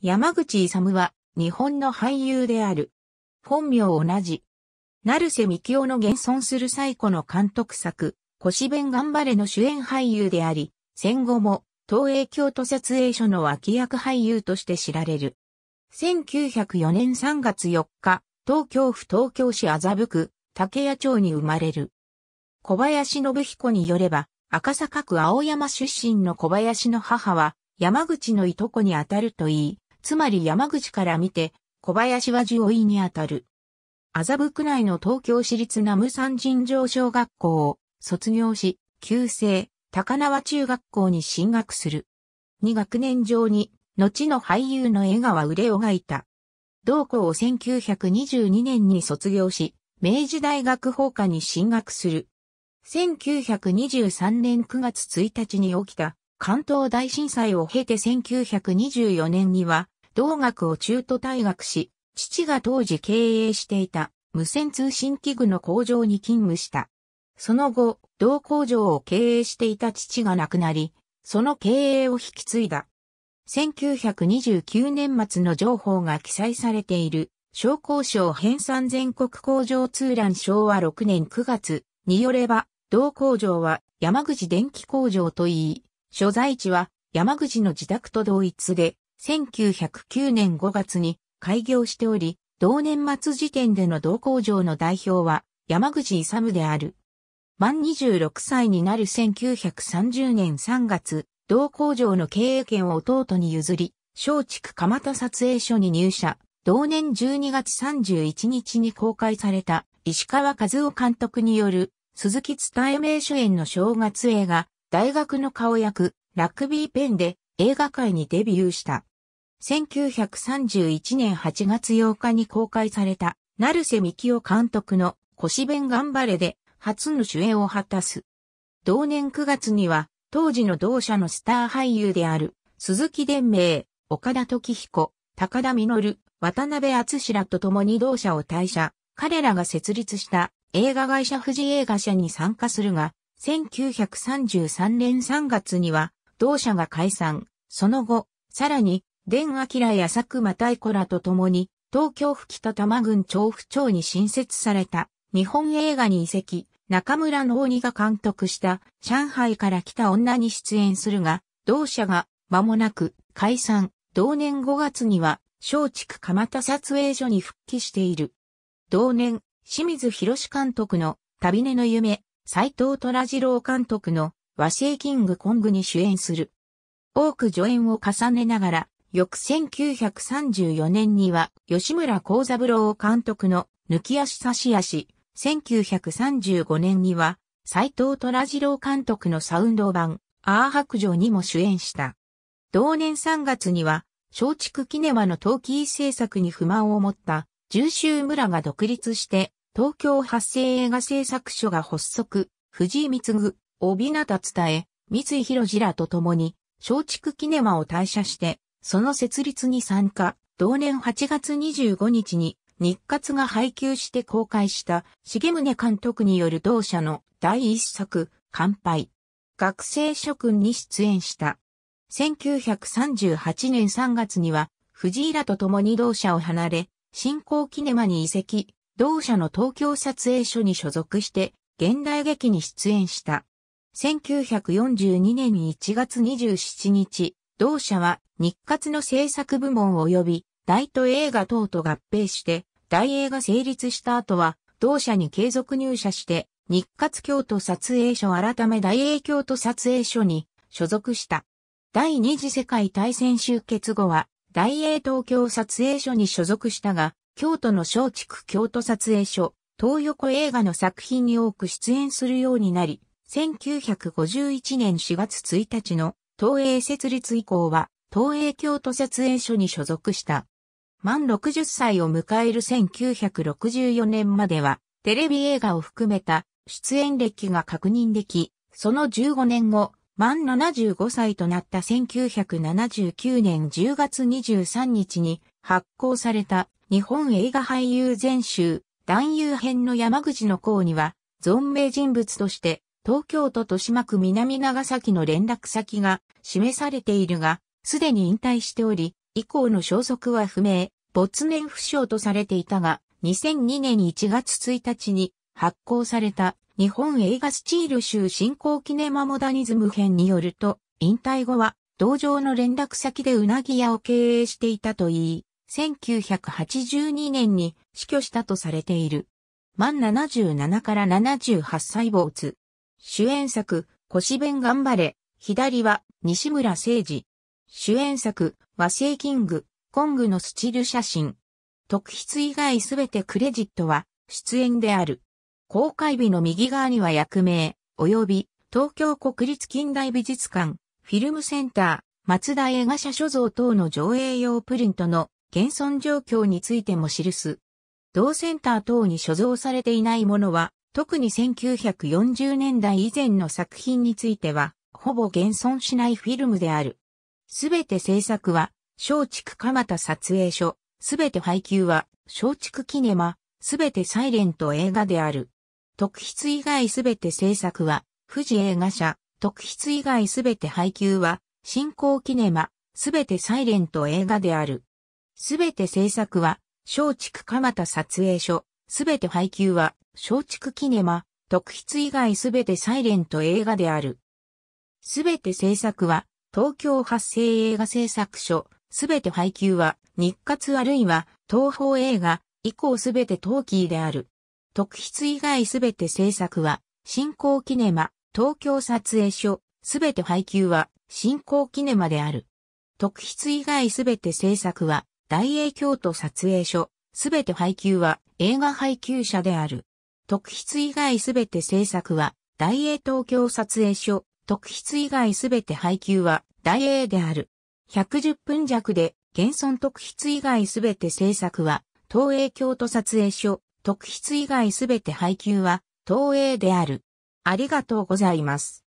山口勇は日本の俳優である。本名同じ。成瀬幹雄の現存する最古の監督作、腰弁頑張れの主演俳優であり、戦後も東映京都撮影所の脇役俳優として知られる。1904年3月4日、東京府東京市麻布区竹谷町に生まれる。小林信彦によれば、赤坂区青山出身の小林の母は、山口のいとこにあたるといい、つまり山口から見て、小林は上医にあたる。麻布区内の東京市立南無三神城小学校を卒業し、旧制、高輪中学校に進学する。2学年上に、後の俳優の江川憂をがいた。同校を1922年に卒業し、明治大学法科に進学する。1923年9月1日に起きた関東大震災を経て1924年には同学を中途退学し、父が当時経営していた無線通信器具の工場に勤務した。その後、同工場を経営していた父が亡くなり、その経営を引き継いだ。1929年末の情報が記載されている、商工省編纂全国工場通覧昭和6年9月によれば、同工場は山口電気工場といい、所在地は山口の自宅と同一で、1909年5月に開業しており、同年末時点での同工場の代表は山口勇である。満26歳になる1930年3月、同工場の経営権を弟に譲り、松竹蒲田撮影所に入社。同年12月31日に公開された石川和夫監督による鈴木伝え名主演の正月映画、大学の顔役、ラクビーペンで映画界にデビューした。1931年8月8日に公開された、成瀬幹夫監督の、腰弁頑張れで、初の主演を果たす。同年9月には、当時の同社のスター俳優である、鈴木伝明、岡田時彦、高田実、渡辺厚志らと共に同社を退社、彼らが設立した映画会社富士映画社に参加するが、1933年3月には同社が解散、その後、さらに伝明や佐久間太子らと共に、東京吹田多摩郡調布町に新設された日本映画に移籍、中村の鬼が監督した上海から来た女に出演するが、同社が間もなく解散、同年5月には松竹蒲田撮影所に復帰している。同年、清水博監督の旅根の夢、斎藤虎次郎監督の和製キングコングに主演する。多く助演を重ねながら、翌1934年には吉村幸三郎監督の抜き足差し足、1935年には斎藤虎次郎監督のサウンド版、アー白状にも主演した。同年3月には、松竹キネマの陶器制作に不満を持った重州村が独立して、東京発生映画制作所が発足、藤井貢、帯名田伝え、三井博次らと共に、松竹キネマを退社して、その設立に参加、同年8月25日に日活が配給して公開した重宗監督による同社の第一作、乾杯。学生諸君に出演した。1938年3月には藤井らと共に同社を離れ、新興キネマに移籍、同社の東京撮影所に所属して現代劇に出演した。1942年1月27日、同社は日活の制作部門及び大都映画等と合併して大映が成立した後は同社に継続入社して日活京都撮影所改め大映京都撮影所に所属した。第二次世界大戦終結後は大英東京撮影所に所属したが、京都の松竹京都撮影所、東横映画の作品に多く出演するようになり、1951年4月1日の東映設立以降は東映京都撮影所に所属した。満60歳を迎える1964年までは、テレビ映画を含めた出演歴が確認でき、その15年後、満75歳となった1979年10月23日に発行された日本映画俳優全集男優編の山口の項には、存命人物として東京都豊島区南長崎の連絡先が示されているが、すでに引退しており、以降の消息は不明、没年不詳とされていたが、2002年1月1日に発行された日本映画スチール州新興キネマモダニズム編によると、引退後は同場の連絡先でうなぎ屋を経営していたといい、1982年に死去したとされている。満77から78歳坊主。主演作、腰弁頑張れ、左は西村誠治、主演作、和製キング、コングのスチール写真。特筆以外すべてクレジットは出演である。公開日の右側には役名、及び東京国立近代美術館、フィルムセンター、松田映画社所蔵等の上映用プリントの現存状況についても記す。同センター等に所蔵されていないものは、特に1940年代以前の作品については、ほぼ現存しないフィルムである。すべて制作は、松竹蒲田撮影所、すべて配給は、松竹キネマ、すべてサイレント映画である。特筆以外すべて制作は、富士映画社、特筆以外すべて配給は、新興キネマ、すべてサイレント映画である。すべて制作は、松竹蒲田撮影所、すべて配給は、松竹キネマ、特筆以外すべてサイレント映画である。すべて制作は、東京発生映画製作所、すべて配給は、日活あるいは、東宝映画、以降すべて陶器である。特筆以外すべて制作は、新興キネマ、東京撮影所、すべて配給は、新興キネマである。特筆以外すべて制作は、大英京都撮影所、すべて配給は、映画配給者である。特筆以外すべて制作は、大英東京撮影所、特筆以外すべて配給は大英である。110分弱で、現存特筆以外すべて制作は、東映京都撮影所、特筆以外すべて配給は、東映である。ありがとうございます。